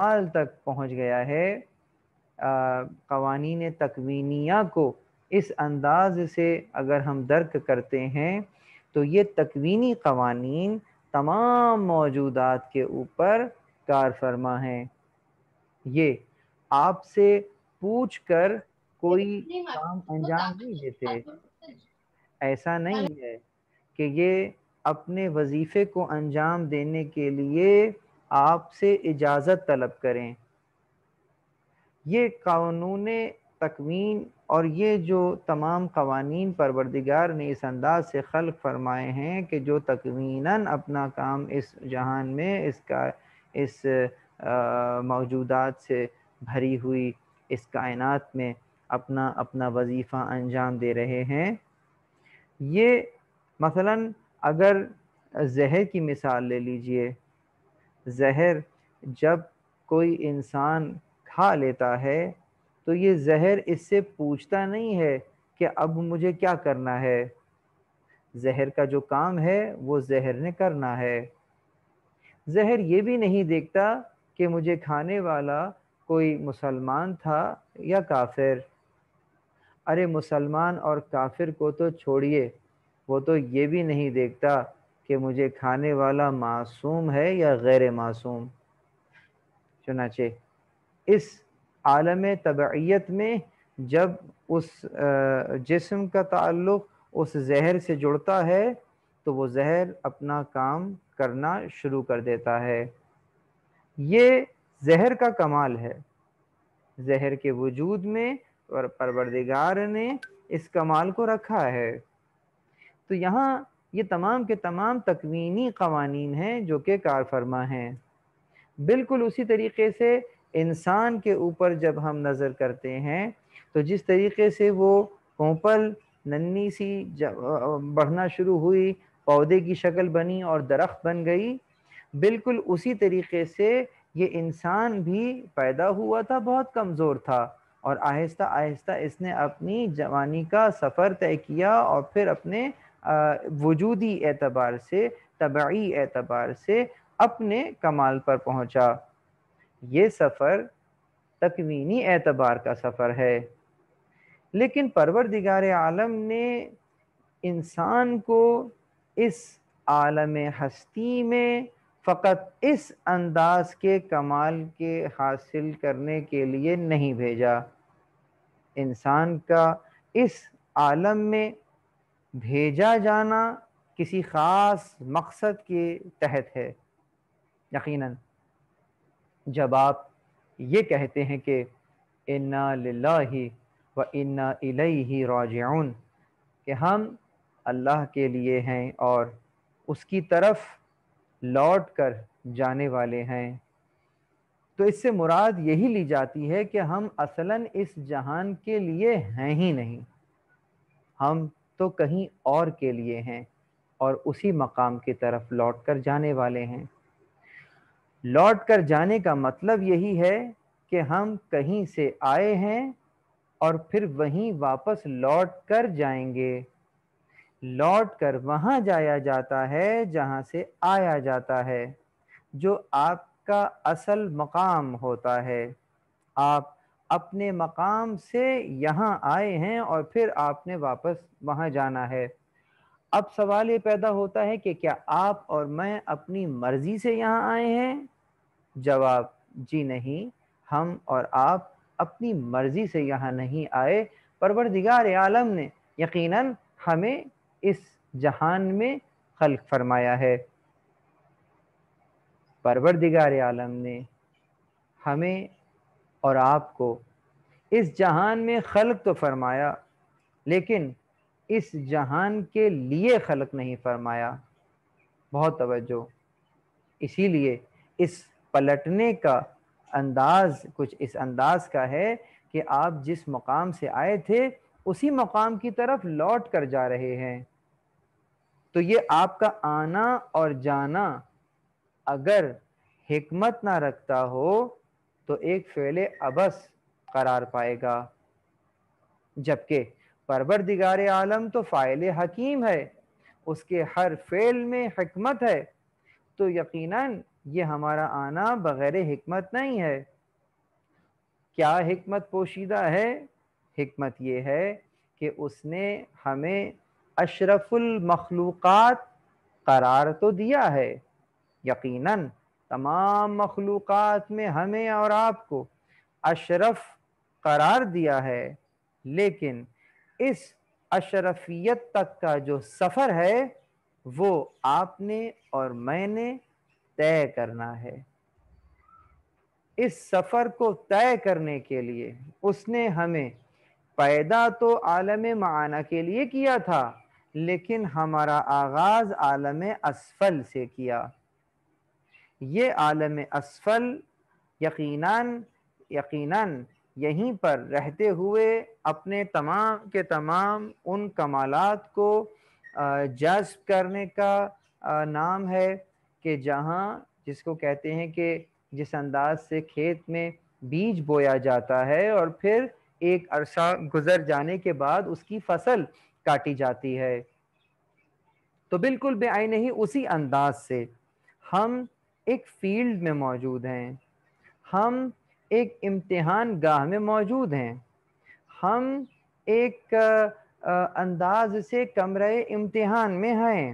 कमाल तक पहुंच गया है कवानीन तकवीनिया को इस अंदाज से अगर हम दर्क करते हैं तो ये तकवीनी कवानीन तमाम मौजूदात के ऊपर कार फरमा हैं ये आपसे पूछ कर कोई काम अंजाम नहीं देते तो ऐसा नहीं है कि ये अपने वजीफ़े को अंजाम देने के लिए आपसे इजाज़त तलब करें ये कानून तकवीन और ये जो तमाम कवानीन परवरदिगार ने इस अंदाज से खल फरमाए हैं कि जो तकवीना अपना काम इस जहान में इसका इस मौजूदात से भरी हुई इस कायनात में अपना अपना वजीफ़ा अंजाम दे रहे हैं ये मसलन अगर जहर की मिसाल ले लीजिए जहर जब कोई इंसान खा लेता है तो ये जहर इससे पूछता नहीं है कि अब मुझे क्या करना है जहर का जो काम है वो जहर ने करना है जहर ये भी नहीं देखता कि मुझे खाने वाला कोई मुसलमान था या काफिर अरे मुसलमान और काफिर को तो छोड़िए वो तो ये भी नहीं देखता कि मुझे खाने वाला मासूम है या गैर मासूम चुनाचे इस आलम तबीयत में जब उस जिस्म का ताल्लुक उस जहर से जुड़ता है तो वो जहर अपना काम करना शुरू कर देता है ये जहर का कमाल है जहर के वजूद में और परवरदिगार ने इस कमाल को रखा है तो यहाँ ये तमाम के तमाम तकवीनी कवानीन हैं जो कि कार फरमा हैं बिल्कुल उसी तरीके से इंसान के ऊपर जब हम नज़र करते हैं तो जिस तरीके से वो कोंपल नन्नी सी बढ़ना शुरू हुई पौधे की शक्ल बनी और दरख्त बन गई बिल्कुल उसी तरीके से ये इंसान भी पैदा हुआ था बहुत कमज़ोर था और आहिस्ता आहिस्ता इसने अपनी जवानी का सफ़र तय किया और फिर अपने वजूदी एतबार से तबाही एतबार से अपने कमाल पर पहुँचा ये सफ़र तकवीनी एतबार का सफ़र है लेकिन परवरदिगार आलम ने इंसान को इस आलम हस्ती में फ़कत इस अंदाज के कमाल के हासिल करने के लिए नहीं भेजा इंसान का इस आलम में भेजा जाना किसी ख़ास मकसद के तहत है यकीनन जब आप ये कहते हैं कि इन्ना लाही व इन्ना ही राजिऊन कि हम अल्लाह के लिए हैं और उसकी तरफ लौट कर जाने वाले हैं तो इससे मुराद यही ली जाती है कि हम असलन इस जहान के लिए हैं ही नहीं हम तो कहीं और के लिए हैं और उसी मकाम की तरफ लौट कर जाने वाले हैं लौट कर जाने का मतलब यही है कि हम कहीं से आए हैं और फिर वहीं वापस लौट कर जाएंगे लौट कर वहाँ जाया जाता है जहाँ से आया जाता है जो आपका असल मकाम होता है आप अपने मकाम से यहाँ आए हैं और फिर आपने वापस वहाँ जाना है अब सवाल ये पैदा होता है कि क्या आप और मैं अपनी मर्जी से यहाँ आए हैं जवाब जी नहीं हम और आप अपनी मर्जी से यहाँ नहीं आए परवरदिगार आलम ने यकीनन हमें इस जहान में खल्क फरमाया है परवरदिगार आलम ने हमें और आपको इस जहान में खलक तो फरमाया लेकिन इस जहान के लिए खलक नहीं फरमाया बहुत तवज्जो इसीलिए इस पलटने का अंदाज कुछ इस अंदाज का है कि आप जिस मकाम से आए थे उसी मकाम की तरफ लौट कर जा रहे हैं तो ये आपका आना और जाना अगर हमत ना रखता हो तो एक फेले अबस करार पाएगा जबकि परवरदिगार आलम तो फ़ाइल हकीम है उसके हर फेल में हमत है तो यकीनन ये हमारा आना बग़ैर हमत नहीं है क्या हमत पोशीदा है हमत ये है कि उसने हमें अशरफुल अशरफुलमखलूक़ात करार तो दिया है यकीनन तमाम मखलूक़ में हमें और आपको अशरफ करार दिया है लेकिन इस अशरफियत तक का जो सफ़र है वो आपने और मैंने तय करना है इस सफ़र को तय करने के लिए उसने हमें पैदा तो आलम माना के लिए किया था लेकिन हमारा आगाज़ आलम असफल से किया ये आलम असफल यकीनन यकीनन यहीं पर रहते हुए अपने तमाम के तमाम उन कमालात को जज्ब करने का नाम है कि जहाँ जिसको कहते हैं कि जिस अंदाज से खेत में बीज बोया जाता है और फिर एक अरसा गुजर जाने के बाद उसकी फसल काटी जाती है तो बिल्कुल आई नहीं उसी अंदाज से हम एक फील्ड में मौजूद हैं हम एक इम्तहान गाह में मौजूद हैं हम एक अंदाज से कमरे इम्तहान में हैं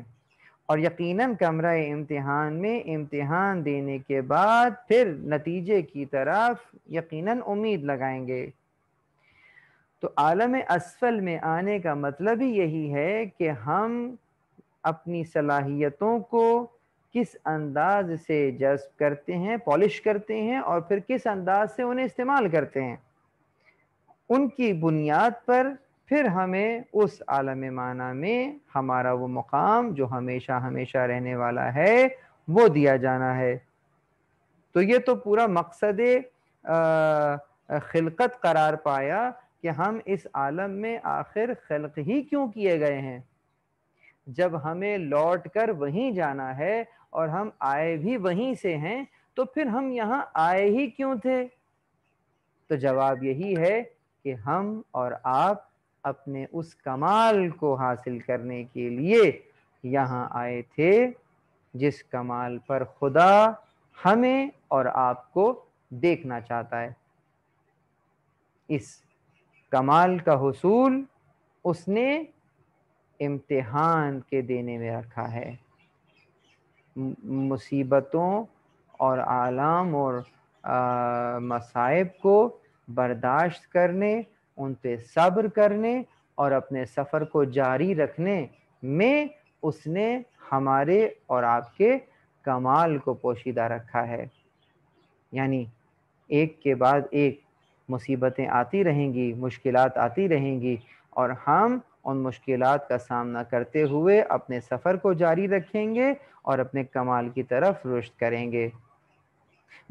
और यकीनन कमरा इम्तिहान में इम्तहान देने के बाद फिर नतीजे की तरफ यकीनन उम्मीद लगाएंगे तो आलम असफल में आने का मतलब ही यही है कि हम अपनी सलाहियतों को किस अंदाज से जज्ब करते हैं पॉलिश करते हैं और फिर किस अंदाज से उन्हें इस्तेमाल करते हैं उनकी बुनियाद पर फिर हमें उस आलम माना में हमारा वो मुकाम जो हमेशा हमेशा रहने वाला है वो दिया जाना है तो ये तो पूरा मकसद खिलकत करार पाया कि हम इस आलम में आखिर खलक ही क्यों किए गए हैं जब हमें लौट कर वहीं जाना है और हम आए भी वहीं से हैं तो फिर हम यहाँ आए ही क्यों थे तो जवाब यही है कि हम और आप अपने उस कमाल को हासिल करने के लिए यहाँ आए थे जिस कमाल पर खुदा हमें और आपको देखना चाहता है इस कमाल का हसूल उसने इम्तिहान के देने में रखा है मुसीबतों और आलाम और मसाइब को बर्दाश्त करने उन पर सब्र करने और अपने सफ़र को जारी रखने में उसने हमारे और आपके कमाल को पोशीदा रखा है यानी एक के बाद एक मुसीबतें आती रहेंगी मुश्किलात आती रहेंगी और हम उन मुश्किल का सामना करते हुए अपने सफ़र को जारी रखेंगे और अपने कमाल की तरफ रुश्त करेंगे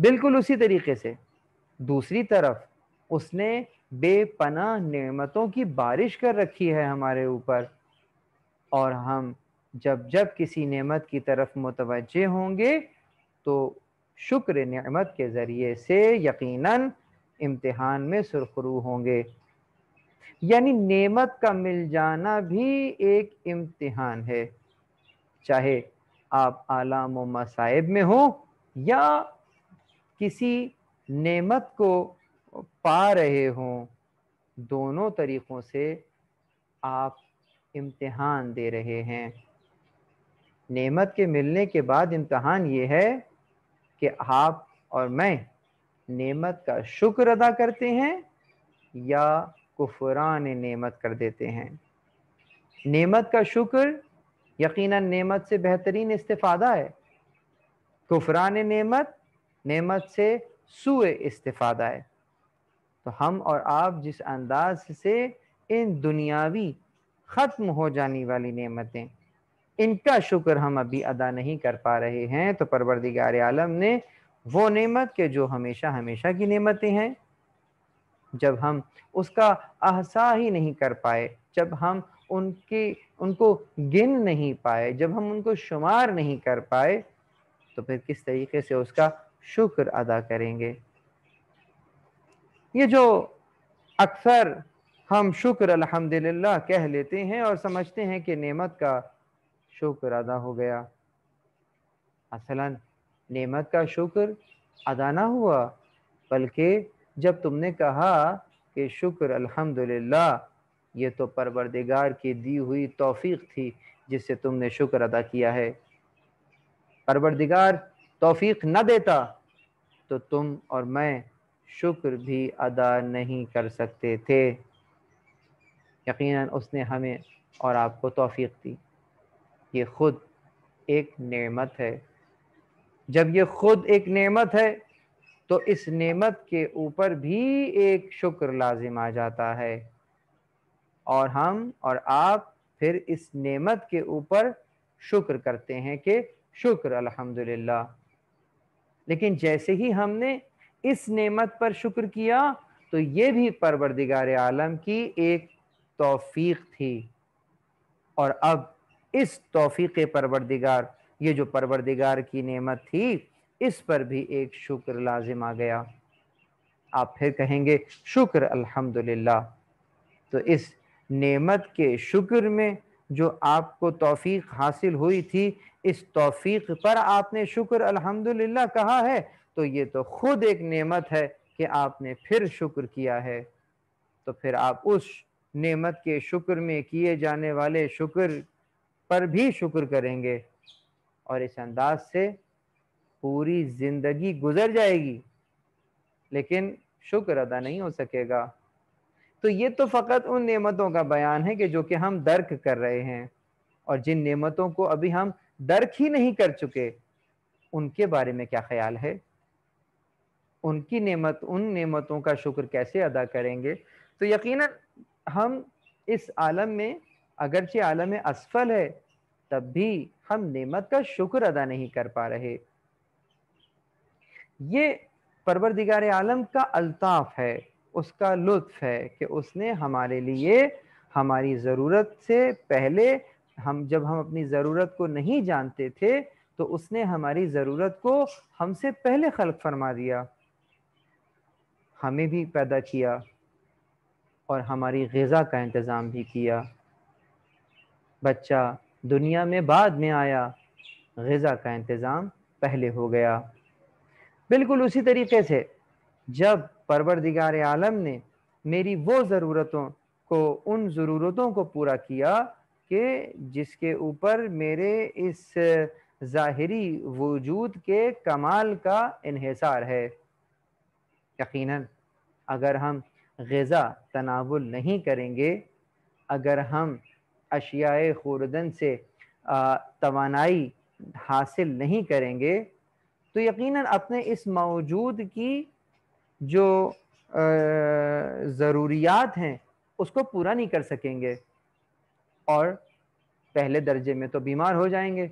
बिल्कुल उसी तरीके से दूसरी तरफ उसने बेपना नेमतों की बारिश कर रखी है हमारे ऊपर और हम जब जब किसी नेमत की तरफ मुतवजह होंगे तो शुक्र नेमत के ज़रिए से यकीनन इम्तिहान में सुरखरू होंगे यानी नेमत का मिल जाना भी एक इम्तिहान है चाहे आप आलाम व मसाइब में हो या किसी नेमत को पा रहे हों दोनों तरीक़ों से आप इम्तिहान दे रहे हैं नेमत के मिलने के बाद इम्तहान ये है कि आप और मैं नेमत का शुक्र अदा करते हैं या कुफरान नेमत कर देते हैं नेमत का शुक्र यकीनन नेमत से बेहतरीन इस्तेफादा है कुफरान नेमत नेमत से सुए इस्तेफादा है तो हम और आप जिस अंदाज से इन दुनियावी ख़त्म हो जाने वाली नेमतें इनका शुक्र हम अभी अदा नहीं कर पा रहे हैं तो परवरदिगार आलम ने वो नेमत के जो हमेशा हमेशा की नेमतें हैं जब हम उसका अहसा ही नहीं कर पाए जब हम उनके उनको गिन नहीं पाए जब हम उनको शुमार नहीं कर पाए तो फिर किस तरीके से उसका शुक्र अदा करेंगे ये जो अक्सर हम शुक्र अल्हम्दुलिल्लाह कह लेते हैं और समझते हैं कि नेमत का शुक्र अदा हो गया असलन नेमत का शुक्र अदा ना हुआ बल्कि जब तुमने कहा कि शुक्र अल्हम्दुलिल्लाह ये तो परवरदिगार की दी हुई तौफीक थी जिससे तुमने शुक्र अदा किया है परवरदिगार तौफीक न देता तो तुम और मैं शुक्र भी अदा नहीं कर सकते थे यकीनन उसने हमें और आपको तौफीक दी ये ख़ुद एक नेमत है जब ये ख़ुद एक नेमत है तो इस नेमत के ऊपर भी एक शुक्र लाजिम आ जाता है और हम और आप फिर इस नेमत के ऊपर शुक्र करते हैं कि शुक्र अल्हम्दुलिल्लाह लेकिन जैसे ही हमने इस नेमत पर शुक्र किया तो ये भी परवरदिगार आलम की एक तौफीक थी और अब इस तौफीक परवरदिगार ये जो परवरदिगार की नेमत थी इस पर भी एक शुक्र लाजिम आ गया आप फिर कहेंगे शुक्र अल्हम्दुलिल्लाह तो इस नेमत के शुक्र में जो आपको तौफीक हासिल हुई थी इस तौफीक पर आपने शुक्र अल्हम्दुलिल्लाह कहा है तो ये तो खुद एक नेमत है कि आपने फिर शुक्र किया है तो फिर आप उस नेमत के शुक्र में किए जाने वाले शुक्र पर भी शुक्र करेंगे और इस अंदाज से पूरी जिंदगी गुजर जाएगी लेकिन शुक्र अदा नहीं हो सकेगा तो ये तो फ़कत उन नेमतों का बयान है कि जो कि हम दर्क कर रहे हैं और जिन नेमतों को अभी हम दर्क ही नहीं कर चुके उनके बारे में क्या ख्याल है उनकी नेमत उन नेमतों का शुक्र कैसे अदा करेंगे तो यकीनन हम इस आलम में अगरचे आलम असफल है तब भी हम नेमत का शुक्र अदा नहीं कर पा रहे ये परवरदिगार आलम का अल्ताफ़ है उसका लुत्फ़ है कि उसने हमारे लिए हमारी ज़रूरत से पहले हम जब हम अपनी ज़रूरत को नहीं जानते थे तो उसने हमारी ज़रूरत को हमसे पहले खल फरमा दिया हमें भी पैदा किया और हमारी गज़ा का इंतज़ाम भी किया बच्चा दुनिया में बाद में आया गज़ा का इंतज़ाम पहले हो गया बिल्कुल उसी तरीके से जब परवरदिगार आलम ने मेरी वो ज़रूरतों को उन ज़रूरतों को पूरा किया कि जिसके ऊपर मेरे इस ज़ाहरी वजूद के कमाल का इहसार है यकीन अगर हम गज़ा तनावल नहीं करेंगे अगर हम अशियाए खुरदन से तोानाई हासिल नहीं करेंगे तो यकीनन अपने इस मौजूद की जो ज़रूरियात हैं उसको पूरा नहीं कर सकेंगे और पहले दर्जे में तो बीमार हो जाएंगे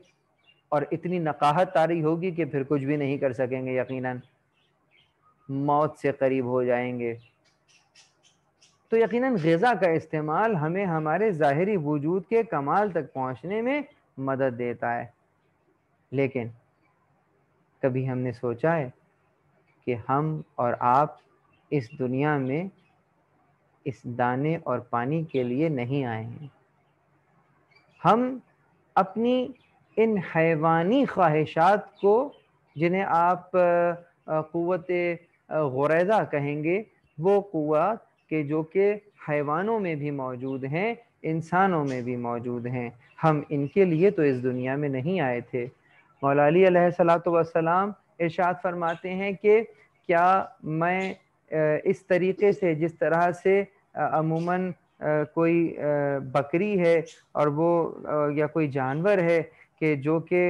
और इतनी नकाहत तारी होगी कि फिर कुछ भी नहीं कर सकेंगे यकीनन मौत से करीब हो जाएंगे तो यकीनन गज़ा का इस्तेमाल हमें हमारे ज़ाहरी वजूद के कमाल तक पहुँचने में मदद देता है लेकिन कभी हमने सोचा है कि हम और आप इस दुनिया में इस दाने और पानी के लिए नहीं आए हैं हम अपनी इन हैवानी ख्वाहिशात को जिन्हें आप क़वत गुरैदा कहेंगे वो क़वत के जो कि हैवानों में भी मौजूद हैं इंसानों में भी मौजूद हैं हम इनके लिए तो इस दुनिया में नहीं आए थे मौलाली सलाम इर्शाद फरमाते हैं कि क्या मैं इस तरीके से जिस तरह से अमूमन कोई बकरी है और वो या कोई जानवर है कि जो कि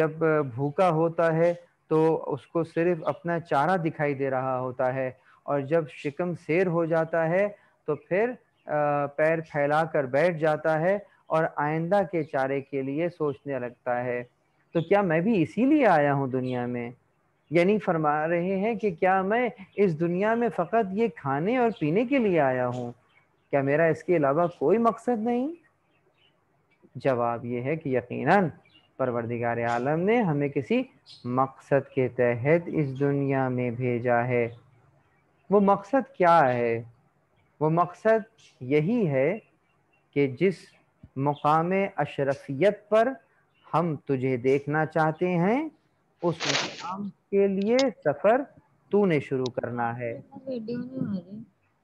जब भूखा होता है तो उसको सिर्फ अपना चारा दिखाई दे रहा होता है और जब शिकम शेर हो जाता है तो फिर पैर फैला कर बैठ जाता है और आइंदा के चारे के लिए सोचने लगता है तो क्या मैं भी इसीलिए आया हूँ दुनिया में यानी फरमा रहे हैं कि क्या मैं इस दुनिया में फ़कत ये खाने और पीने के लिए आया हूँ क्या मेरा इसके अलावा कोई मकसद नहीं जवाब ये है कि यकीनन परवरदिगार आलम ने हमें किसी मकसद के तहत इस दुनिया में भेजा है वो मकसद क्या है वो मकसद यही है कि जिस मुकाम अशरफियत पर हम तुझे देखना चाहते हैं उस मुकाम के लिए सफर तूने शुरू करना है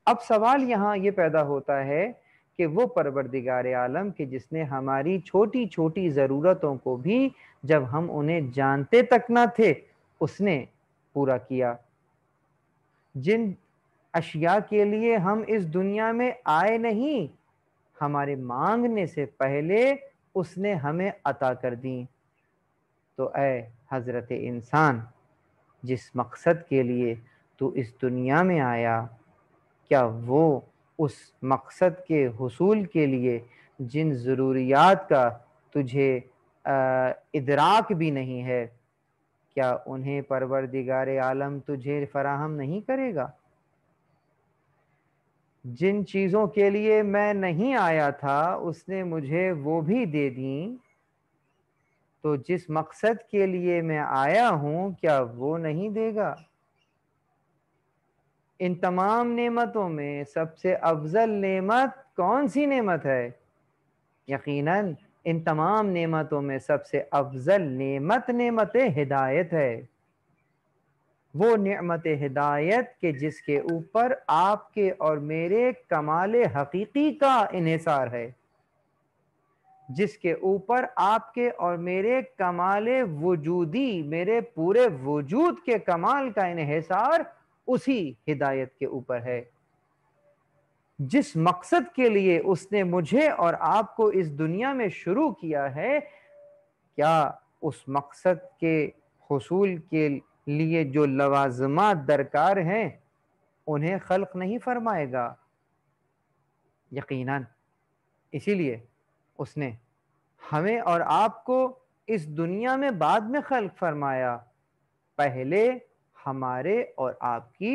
अब सवाल यहाँ ये पैदा होता है कि वो परवरदिगार आलम के जिसने हमारी छोटी छोटी ज़रूरतों को भी जब हम उन्हें जानते तक ना थे उसने पूरा किया जिन अशिया के लिए हम इस दुनिया में आए नहीं हमारे मांगने से पहले उसने हमें अता कर दी तो ए हज़रत इंसान जिस मकसद के लिए तू इस दुनिया में आया क्या वो उस मकसद के हसूल के लिए जिन ज़रूरियात का तुझे इदराक भी नहीं है क्या उन्हें परवरदिगार आलम तुझे फराहम नहीं करेगा जिन चीज़ों के लिए मैं नहीं आया था उसने मुझे वो भी दे दी तो जिस मकसद के लिए मैं आया हूँ क्या वो नहीं देगा इन तमाम नेमतों में सबसे अफजल नेमत कौन सी नेमत है यकीनन इन तमाम नेमतों में सबसे अफजल नेमत नेमत हिदायत है वो नमत हिदायत के जिसके ऊपर आपके और मेरे कमाल हकीकी का इसार है जिसके ऊपर आपके और मेरे कमाल वजूदी मेरे पूरे वजूद के कमाल का इहसार उसी हिदायत के ऊपर है जिस मकसद के लिए उसने मुझे और आपको इस दुनिया में शुरू किया है क्या उस मकसद के हसूल के लिए जो लवाजमा दरकार हैं उन्हें खल्क नहीं फरमाएगा यकीनन इसीलिए उसने हमें और आपको इस दुनिया में बाद में खल्क फरमाया पहले हमारे और आपकी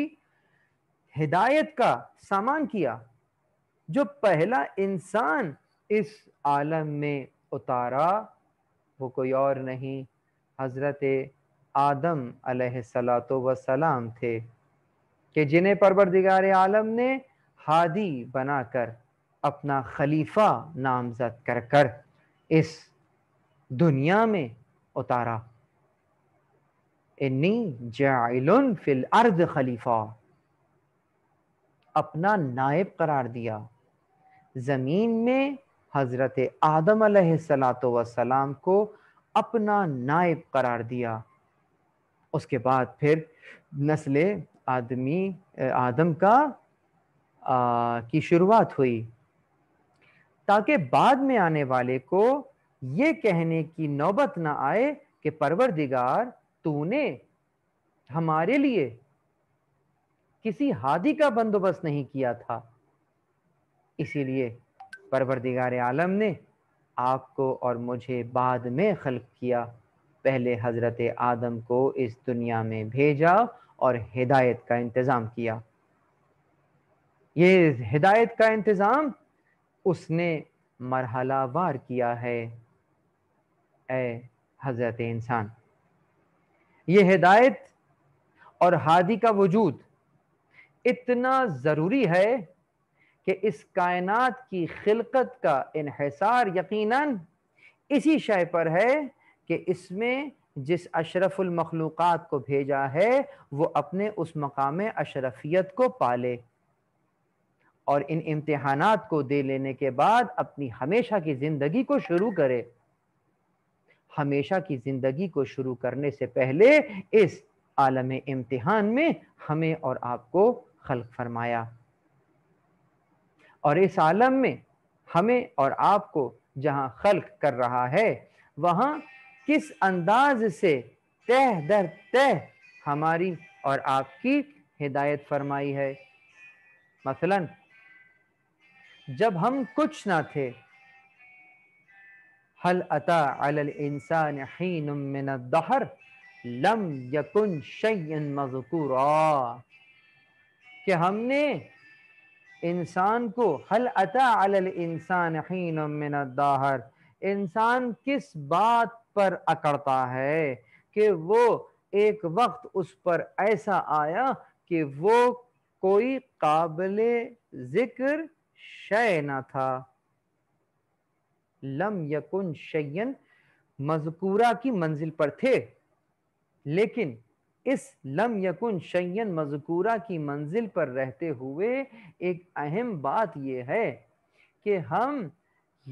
हिदायत का सामान किया जो पहला इंसान इस आलम में उतारा वो कोई और नहीं हज़रत आदम सलातो वसलाम थे कि जिन्हें परवरदिगार आलम ने हादी बनाकर अपना खलीफा नामजद कर कर इस दुनिया में उतारा इन्नी जाइल फिल अर्द खलीफा अपना नायब करार दिया ज़मीन में हज़रत आदम सलात वसलाम को अपना नायब करार दिया उसके बाद फिर नस्ल आदमी आदम का आ, की शुरुआत हुई ताकि बाद में आने वाले को ये कहने की नौबत ना आए कि परवरदिगार तूने हमारे लिए किसी हादी का बंदोबस्त नहीं किया था इसीलिए परवरदिगार आलम ने आपको और मुझे बाद में खल्क किया पहले हज़रत आदम को इस दुनिया में भेजा और हिदायत का इंतज़ाम किया ये हिदायत का इंतज़ाम उसने मरहला वार किया है हज़रत इंसान ये हिदायत और हादी का वजूद इतना ज़रूरी है कि इस कायनात की खिलकत का इहसार यकीनन इसी शय पर है कि इसमें जिस अशरफुल को भेजा है वो अपने उस मकाम अशरफियत को पाले और इन इम्तहान को दे लेने के बाद अपनी हमेशा की ज़िंदगी को शुरू करे हमेशा की ज़िंदगी को शुरू करने से पहले इस आलम इम्तिहान में हमें और आपको खल्क फरमाया और इस आलम में हमें और आपको जहां खल्क कर रहा है वहां किस अंदाज से तह दर तह हमारी और आपकी हिदायत फरमाई है मसलन जब हम कुछ ना थे हल अता अल इंसान मिन दहर लम यकुन शयन मजकूरा कि हमने इंसान को हल अता अल इंसान मिन दाहर इंसान किस बात पर अकड़ता है कि वो एक वक्त उस पर ऐसा आया कि वो कोई काबिल जिक्र शय न था लम यकुन शयन मजकूरा की मंजिल पर थे लेकिन इस लम यकुन शयन मजकूरा की मंजिल पर रहते हुए एक अहम बात यह है कि हम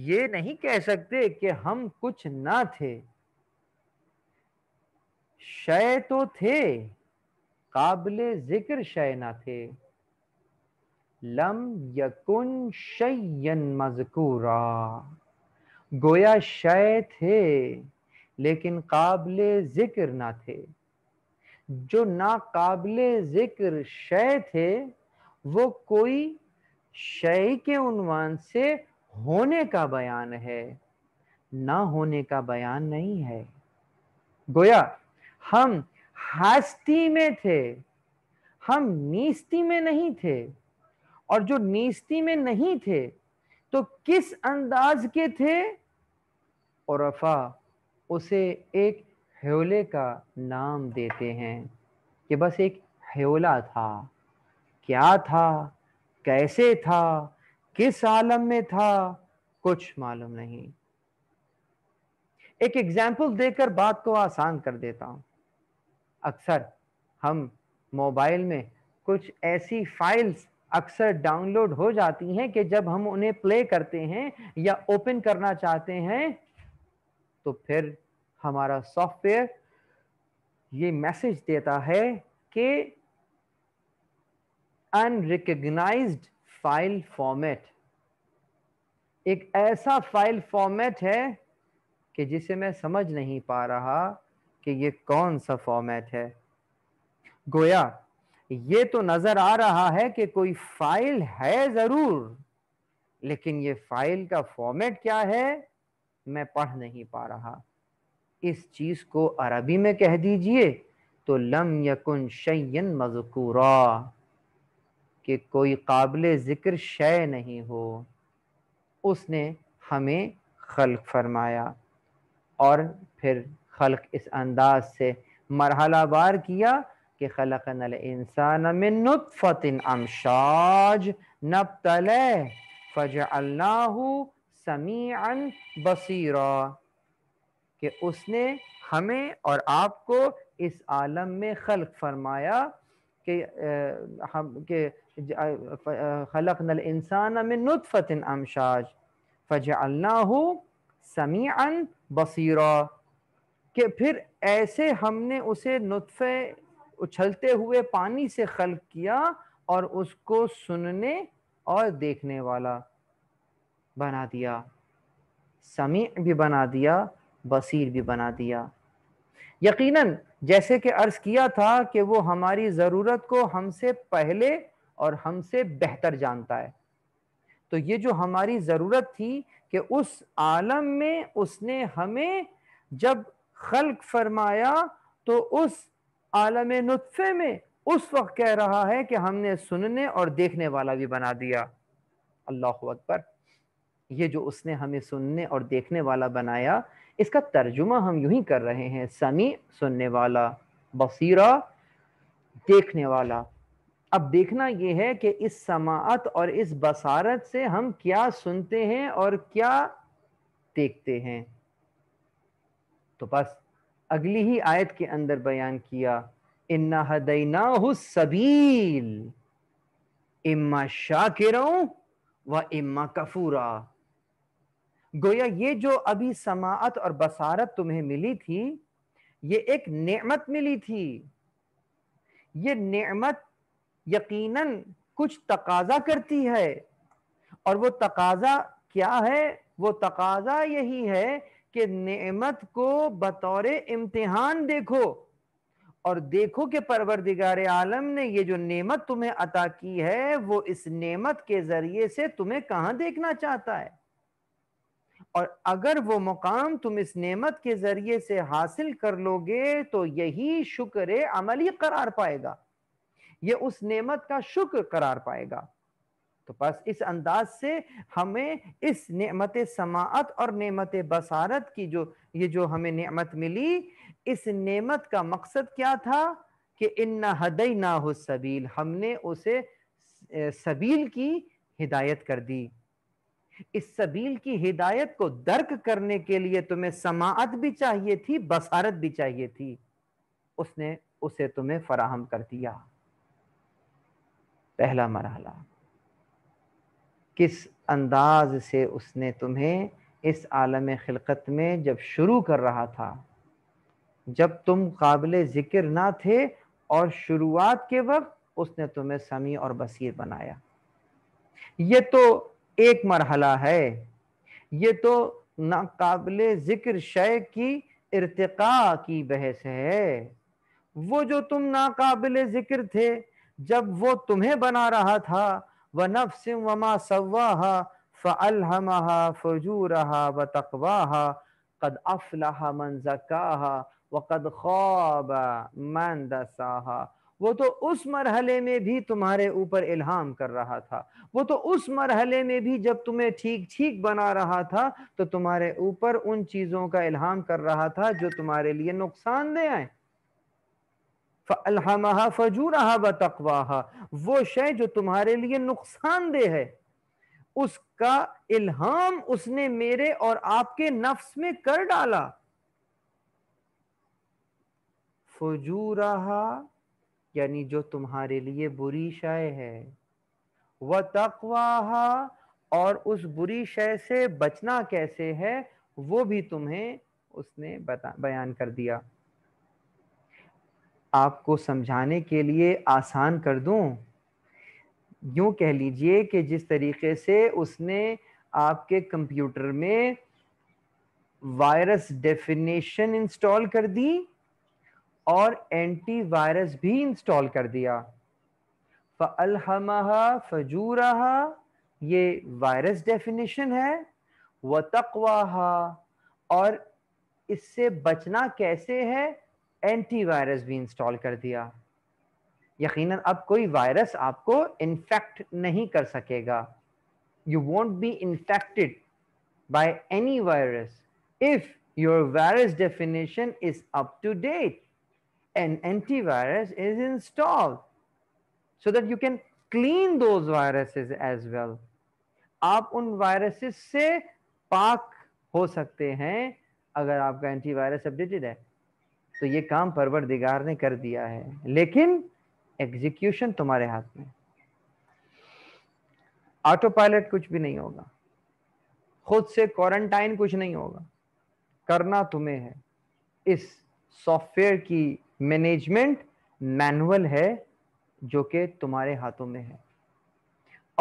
ये नहीं कह सकते कि हम कुछ ना थे शय तो थे काबिल जिक्र शय ना थे लम यकुन शयन मजकूरा गोया शय थे लेकिन काबिल जिक्र ना थे जो ना काबिल जिक्र शय थे वो कोई शय के उनवान से होने का बयान है ना होने का बयान नहीं है गोया हम हास्ती में थे हम नीस्ती में नहीं थे और जो नीस्ती में नहीं थे तो किस अंदाज के थे और अफा उसे एक हेवले का नाम देते हैं कि बस एक हेवला था क्या था कैसे था किस आलम में था कुछ मालूम नहीं एक एग्जाम्पल देकर बात को आसान कर देता हूं अक्सर हम मोबाइल में कुछ ऐसी फाइल्स अक्सर डाउनलोड हो जाती हैं कि जब हम उन्हें प्ले करते हैं या ओपन करना चाहते हैं तो फिर हमारा सॉफ्टवेयर ये मैसेज देता है कि अनरिकग्नाइज्ड फाइल फॉर्मेट एक ऐसा फाइल फॉर्मेट है कि जिसे मैं समझ नहीं पा रहा कि ये कौन सा फॉर्मेट है गोया ये तो नजर आ रहा है कि कोई फाइल है जरूर लेकिन ये फाइल का फॉर्मेट क्या है मैं पढ़ नहीं पा रहा इस चीज को अरबी में कह दीजिए तो लम यकुन शयन मजकूरा कि कोई काबिल ज़िक्र शय नहीं हो उसने हमें खल्क फरमाया और फिर खल्क इस अंदाज से मरहला बार किया कि खलक नल इंसान में नुतफ़तिन अमशाज नब तल फ़ज अल्लाह समीन बसीरा कि उसने हमें और आपको इस आलम में खल्क फरमाया कि हम के खलक इंसान में नुतफ़तिन अमशाज फ़जअल्ला समीअन बसीरा कि फिर ऐसे हमने उसे नुतफ़े उछलते हुए पानी से खल किया और उसको सुनने और देखने वाला बना दिया समी भी बना दिया बसीर भी बना दिया यकीन जैसे कि अर्ज़ किया था कि वो हमारी ज़रूरत को हमसे पहले और हमसे बेहतर जानता है तो ये जो हमारी ज़रूरत थी कि उस आलम में उसने हमें जब खल्क फरमाया तो उस आलम नुतफ़े में उस वक्त कह रहा है कि हमने सुनने और देखने वाला भी बना दिया अल्लाह अकबर ये जो उसने हमें सुनने और देखने वाला बनाया इसका तर्जुमा हम यूं ही कर रहे हैं समी सुनने वाला बसीरा देखने वाला अब देखना यह है कि इस समात और इस बसारत से हम क्या सुनते हैं और क्या देखते हैं तो बस अगली ही आयत के अंदर बयान किया इन्ना हु सबील इम्मा रो व इम्मा कफूरा गोया ये जो अभी समात और बसारत तुम्हें मिली थी ये एक नेमत मिली थी ये नेमत यकीनन कुछ तकाजा करती है और वो तकाजा क्या है वो तकाजा यही है कि नेमत को बतौर इम्तिहान देखो और देखो कि परवरदिगार आलम ने ये जो नेमत तुम्हें अता की है वो इस नेमत के जरिए से तुम्हें कहाँ देखना चाहता है और अगर वो मुकाम तुम इस नेमत के जरिए से हासिल कर लोगे तो यही शुक्र अमली करार पाएगा ये उस नेमत का शुक्र करार पाएगा तो बस इस अंदाज से हमें इस नेमत समात और नेमत बसारत की जो ये जो हमें नेमत मिली इस नेमत का मकसद क्या था कि इन हदई ना हो सबील हमने उसे सबील की हिदायत कर दी इस सबील की हिदायत को दर्क करने के लिए तुम्हें समात भी चाहिए थी बसारत भी चाहिए थी उसने उसे तुम्हें फराहम कर दिया पहला मरहला किस अंदाज से उसने तुम्हें इस आलम खिलकत में जब शुरू कर रहा था जब तुम काबिल ज़िक्र ना थे और शुरुआत के वक्त उसने तुम्हें समी और बसीर बनाया ये तो एक मरहला है ये तो नाकबिल ज़िक्र शय की इरतका की बहस है वो जो तुम नाकबिल ज़िक्र थे जब वो तुम्हें बना रहा था व नफ वमा सवा फ़लहमहा फजूरहा व तकवाहा कद अफला मन जका व कद खब मन दसा वो तो उस मरहले में भी तुम्हारे ऊपर इल्हाम कर रहा था वो तो उस मरहले में भी जब तुम्हें ठीक ठीक बना रहा था तो तुम्हारे ऊपर उन चीज़ों का इल्हाम कर रहा था जो तुम्हारे लिए नुकसानदेह आए फजू रहा व तकवाहा वो शय जो तुम्हारे लिए नुकसानदेह है उसका इल्हाम उसने मेरे और आपके नफ्स में कर डाला फजू रहा यानी जो तुम्हारे लिए बुरी शय है व तकवाहा और उस बुरी शय से बचना कैसे है वो भी तुम्हें उसने बता बयान कर दिया आपको समझाने के लिए आसान कर दूं यूँ कह लीजिए कि जिस तरीके से उसने आपके कंप्यूटर में वायरस डेफिनेशन इंस्टॉल कर दी और एंटी वायरस भी इंस्टॉल कर दिया फ़लहमा फजूरा ये वायरस डेफिनेशन है व तकवा और इससे बचना कैसे है एंटी वायरस भी इंस्टॉल कर दिया यकीनन अब कोई वायरस आपको इन्फेक्ट नहीं कर सकेगा you won't be infected by any virus if your virus definition is up to date and antivirus is installed so that you can clean those viruses as well आप उन वायरसेस से पाक हो सकते हैं अगर आपका एंटीवायरस अपडेटेड है तो ये काम परवरदिगार ने कर दिया है लेकिन एग्जीक्यूशन तुम्हारे हाथ में ऑटो पायलट कुछ भी नहीं होगा खुद से क्वारंटाइन कुछ नहीं होगा करना तुम्हें है इस सॉफ्टवेयर की मैनेजमेंट मैनुअल है जो कि तुम्हारे हाथों में है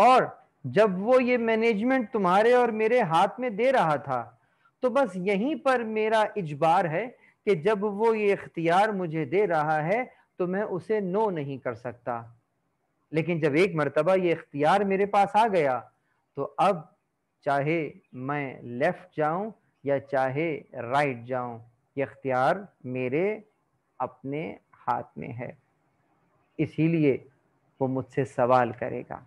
और जब वो ये मैनेजमेंट तुम्हारे और मेरे हाथ में दे रहा था तो बस यहीं पर मेरा इजबार है कि जब वो ये इख्तियार मुझे दे रहा है तो मैं उसे नो नहीं कर सकता लेकिन जब एक मरतबा ये इख्तियार मेरे पास आ गया तो अब चाहे मैं लेफ़्ट जाऊं या चाहे राइट जाऊं ये इख्तियार मेरे अपने हाथ में है इसीलिए वो मुझसे सवाल करेगा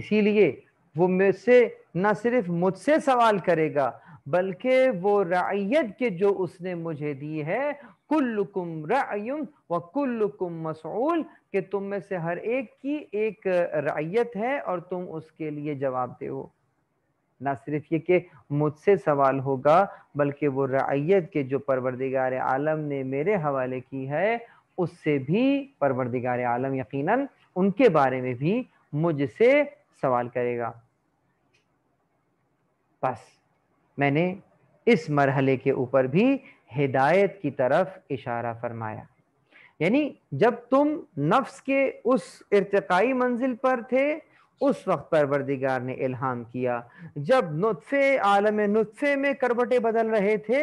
इसीलिए वो मुझसे ना सिर्फ मुझसे सवाल करेगा बल्कि वो रायत के जो उसने मुझे दी है कुल्लुकुम रायुम व कुल्लुकुम मसूल के तुम में से हर एक की एक रायत है और तुम उसके लिए जवाब दे हो ना सिर्फ ये कि मुझसे सवाल होगा बल्कि वो रायत के जो परवरदिगार आलम ने मेरे हवाले की है उससे भी परवरदिगार आलम यकीनन उनके बारे में भी मुझसे सवाल करेगा बस मैंने इस मरहले के ऊपर भी हिदायत की तरफ इशारा फरमाया यानी जब तुम नफ्स के उस इरतकाई मंजिल पर थे उस वक्त परवरदिगार ने इल्हाम किया जब नुतफ़े आलम नुतफ़े में करवटे बदल रहे थे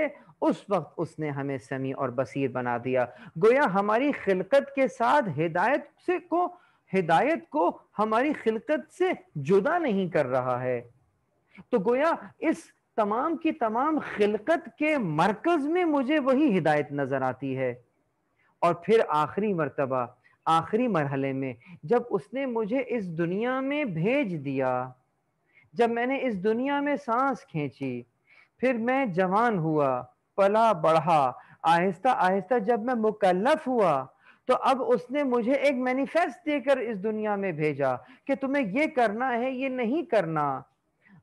उस वक्त उसने हमें समी और बसीर बना दिया गोया हमारी खिलकत के साथ हिदायत से को हिदायत को हमारी खिलकत से जुदा नहीं कर रहा है तो गोया इस तमाम की तमाम खिलकत के मरकज में मुझे वही हिदायत नज़र आती है और फिर आखिरी मरतबा आखिरी मरहले में जब उसने मुझे इस दुनिया में भेज दिया जब मैंने इस दुनिया में सांस खींची फिर मैं जवान हुआ पला बढ़ा आहिस्ता आहिस्ता जब मैं मुकलफ हुआ तो अब उसने मुझे एक मैनिफेस्ट देकर इस दुनिया में भेजा कि तुम्हें ये करना है ये नहीं करना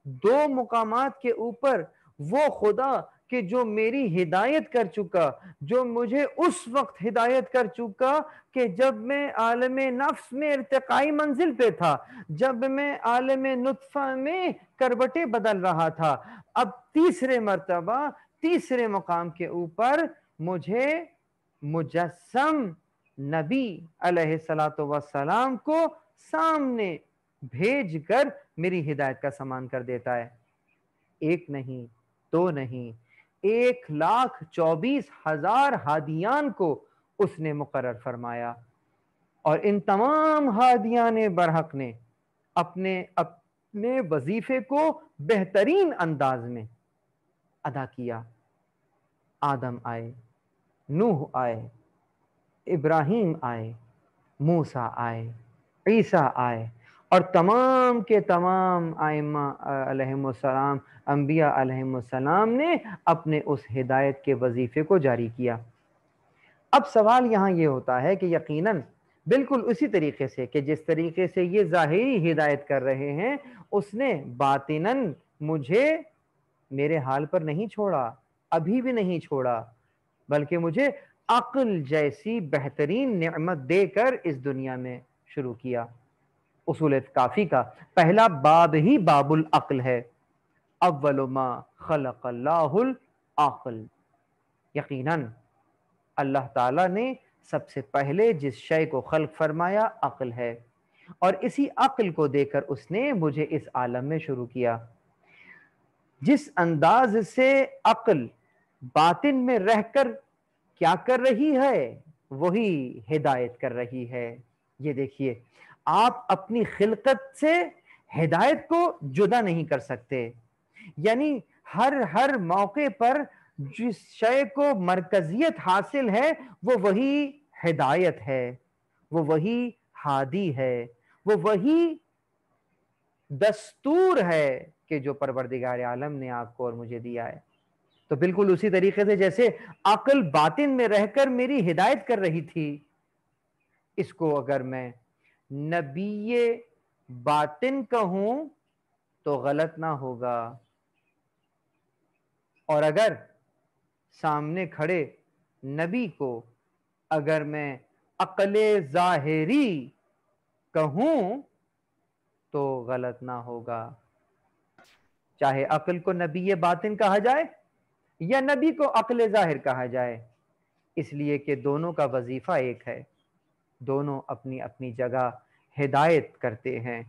दो मुकाम के ऊपर वो खुदा कि जो मेरी हिदायत कर चुका जो मुझे उस वक्त हिदायत कर चुका कि जब मैं आलम नफ्स में इरतकई मंजिल पे था जब मैं आलम नुतफ़ा में करवटें बदल रहा था अब तीसरे मरतबा तीसरे मकाम के ऊपर मुझे मुजस्म नबी सलात वसलाम को सामने भेज कर मेरी हिदायत का सामान कर देता है एक नहीं दो तो नहीं एक लाख चौबीस हजार हादियान को उसने मुकर फरमाया और इन तमाम हादियान बरहक ने अपने अपने वजीफे को बेहतरीन अंदाज में अदा किया आदम आए नूह आए इब्राहिम आए मूसा आए ईसा आए और तमाम के तमाम आयमासलाम अम्बिया सलाम ने अपने उस हिदायत के वजीफ़े को जारी किया अब सवाल यहाँ ये होता है कि यकीनन बिल्कुल उसी तरीके से कि जिस तरीके से ये ज़ाहरी हिदायत कर रहे हैं उसने बातिनन मुझे मेरे हाल पर नहीं छोड़ा अभी भी नहीं छोड़ा बल्कि मुझे अक्ल जैसी बेहतरीन नमत देकर इस दुनिया में शुरू किया उसूल काफ़ी का पहला बाब ही बाबुल अक्ल है अव्वलमा खलकल अक्ल यकीनन अल्लाह ताला ने सबसे पहले जिस शय को खल्क फरमाया अक्ल है और इसी अक्ल को देकर उसने मुझे इस आलम में शुरू किया जिस अंदाज से अक्ल बातिन में रहकर क्या कर रही है वही हिदायत कर रही है ये देखिए आप अपनी खिलकत से हिदायत को जुदा नहीं कर सकते यानी हर हर मौके पर जिस शय को मरकजियत हासिल है वो वही हिदायत है वो वही हादी है वो वही दस्तूर है कि जो परवरदिगार आलम ने आपको और मुझे दिया है तो बिल्कुल उसी तरीके से जैसे अकल बातिन में रहकर मेरी हिदायत कर रही थी इसको अगर मैं नबी बातिन कहूं तो गलत ना होगा और अगर सामने खड़े नबी को अगर मैं अकल ज़ाहरी कहूं तो गलत ना होगा चाहे अकल को नबी बातिन कहा जाए या नबी को अकल ज़ाहिर कहा जाए इसलिए कि दोनों का वजीफ़ा एक है दोनों अपनी अपनी जगह हिदायत करते हैं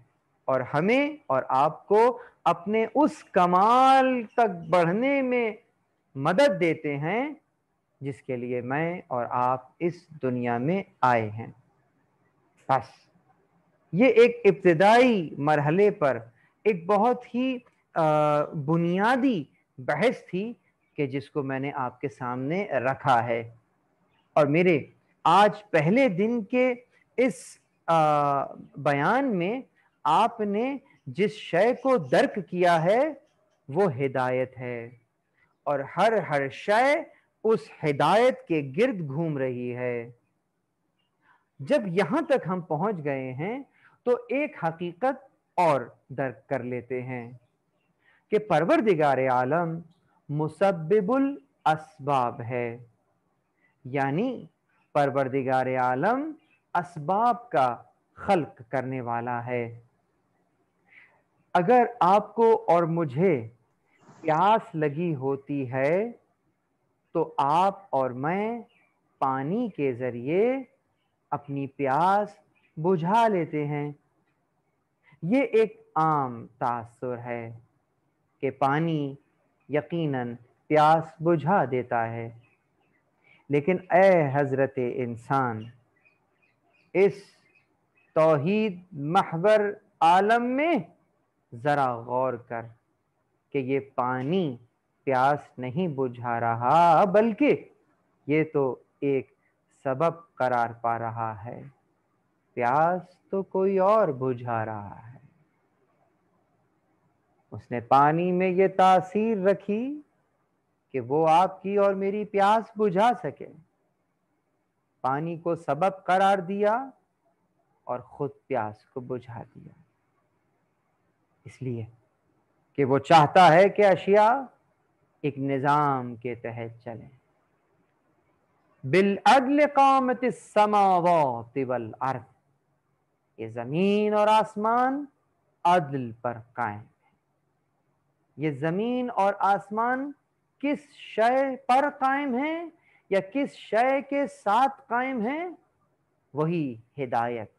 और हमें और आपको अपने उस कमाल तक बढ़ने में मदद देते हैं जिसके लिए मैं और आप इस दुनिया में आए हैं बस ये एक इब्तदाई मरहले पर एक बहुत ही बुनियादी बहस थी कि जिसको मैंने आपके सामने रखा है और मेरे आज पहले दिन के इस आ, बयान में आपने जिस शय को दर्क किया है वो हिदायत है और हर हर शय उस हिदायत के गिर्द घूम रही है जब यहां तक हम पहुंच गए हैं तो एक हकीकत और दर्क कर लेते हैं कि परवर दिगार आलम मुसब्बिबुल असबाब है यानी परवरदिगार आलम इसबाब का खल्क करने वाला है अगर आपको और मुझे प्यास लगी होती है तो आप और मैं पानी के ज़रिए अपनी प्यास बुझा लेते हैं ये एक आम तासर है कि पानी यकीनन प्यास बुझा देता है लेकिन ए हज़रत इंसान इस तोहद महवर आलम में ज़रा गौर कर कि ये पानी प्यास नहीं बुझा रहा बल्कि ये तो एक सबब करार पा रहा है प्यास तो कोई और बुझा रहा है उसने पानी में ये तासीर रखी कि वो आपकी और मेरी प्यास बुझा सके पानी को सबक करार दिया और खुद प्यास को बुझा दिया इसलिए कि वो चाहता है कि अशिया एक निज़ाम के तहत चले बिल अदल कामत समावल अर्थ ये ज़मीन और आसमान अदल पर कायम है ये ज़मीन और आसमान किस शय पर कायम है या किस शय के साथ कायम है वही हिदायत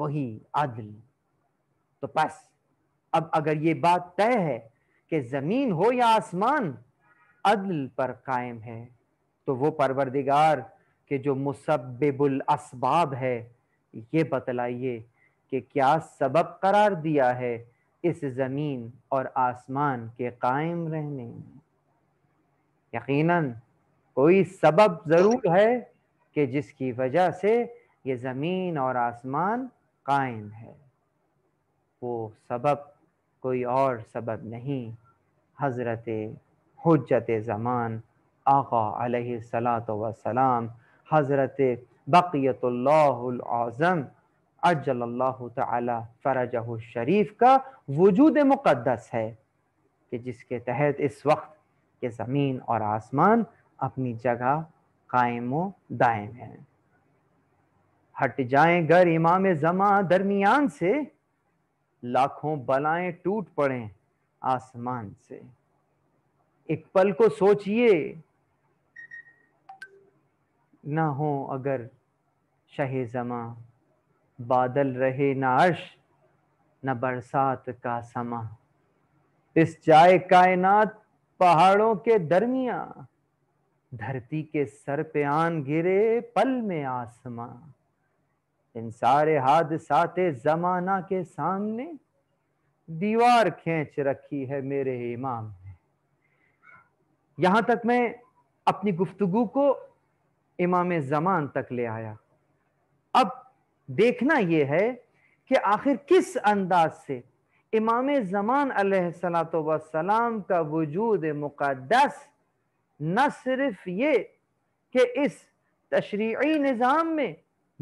वही अदल तो बस अब अगर ये बात तय है कि जमीन हो या आसमान अदल पर कायम है तो वो परवरदिगार के जो मुसब्बुल असबाब है ये बतलाइए कि क्या सबब करार दिया है इस ज़मीन और आसमान के कायम रहने में यकीनन कोई सबब ज़रूर है कि जिसकी वजह से ये ज़मीन और आसमान कायम है वो सबब कोई और सबब नहीं हज़रत हजत ज़मान आका सलात वसलाम हज़रत बकयतल्लाज़म अजल्ला तरज शरीफ का वजूद मुक़दस है कि जिसके तहत इस वक्त कि ज़मीन और आसमान अपनी जगह कायम व दायम है हट जाए गर इमाम जमा दरमियान से लाखों बलाएं टूट पड़े आसमान से एक पल को सोचिए ना हो अगर शहे जमा बादल रहे ना अर्श न बरसात का समा इस जाए कायनात पहाड़ों के दरमिया धरती के सर पे आन गिरे पल में आसमां इन सारे हादसाते जमाना के सामने दीवार खींच रखी है मेरे इमाम ने यहां तक मैं अपनी गुफ्तगु को इमाम जमान तक ले आया अब देखना यह है कि आखिर किस अंदाज से इमाम ज़मान सलाम का वजूद मुक़दस न सिर्फ ये कि इस तशरी निज़ाम में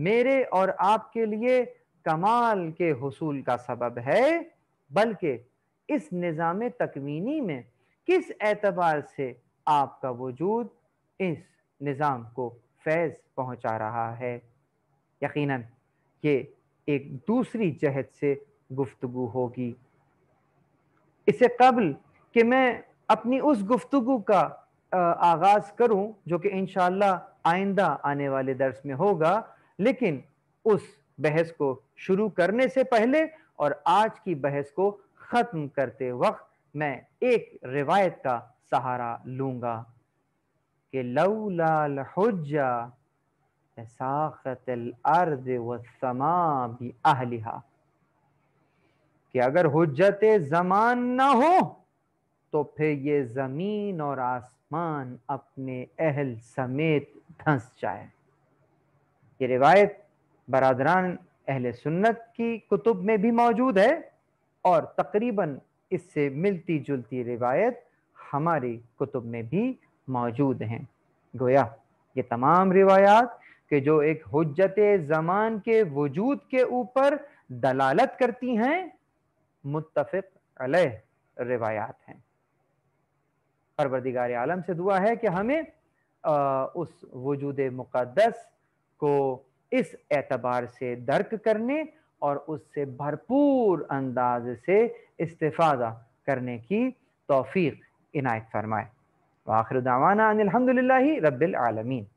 मेरे और आपके लिए कमाल के हसूल का सबब है बल्कि इस निज़ाम तकमीनी में किस एतबार से आपका वजूद इस निज़ाम को फैज़ पहुंचा रहा है यकीनन ये एक दूसरी जहत से गुफ्तु होगी इससे कबल कि मैं अपनी उस गुफ्तु का आगाज़ करूं जो कि इन आइंदा आने वाले दर्स में होगा लेकिन उस बहस को शुरू करने से पहले और आज की बहस को ख़त्म करते वक्त मैं एक रिवायत का सहारा लूंगा कि साखत अर्द व समा भी अहलिहा कि अगर हजत जमान ना हो तो फिर ये ज़मीन और आसमान अपने अहल समेत धंस जाए ये रिवायत बरदरान अहल सुन्नत की कुतुब में भी मौजूद है और तकरीबन इससे मिलती जुलती रिवायत हमारी कुतुब में भी मौजूद हैं गोया ये तमाम रिवायात के जो एक हजत ज़मान के वजूद के ऊपर दलालत करती हैं मुतफ़ अलह रिवायात हैं परवरदिगार आलम से दुआ है कि हमें आ, उस वजूद मुक़दस को इस एतबार से दर्क करने और उससे भरपूर अंदाज से इस्तादा करने की तोफ़ी इनायत फरमाए आखिर दावाना अनिलहमदिल्ला रबालमीन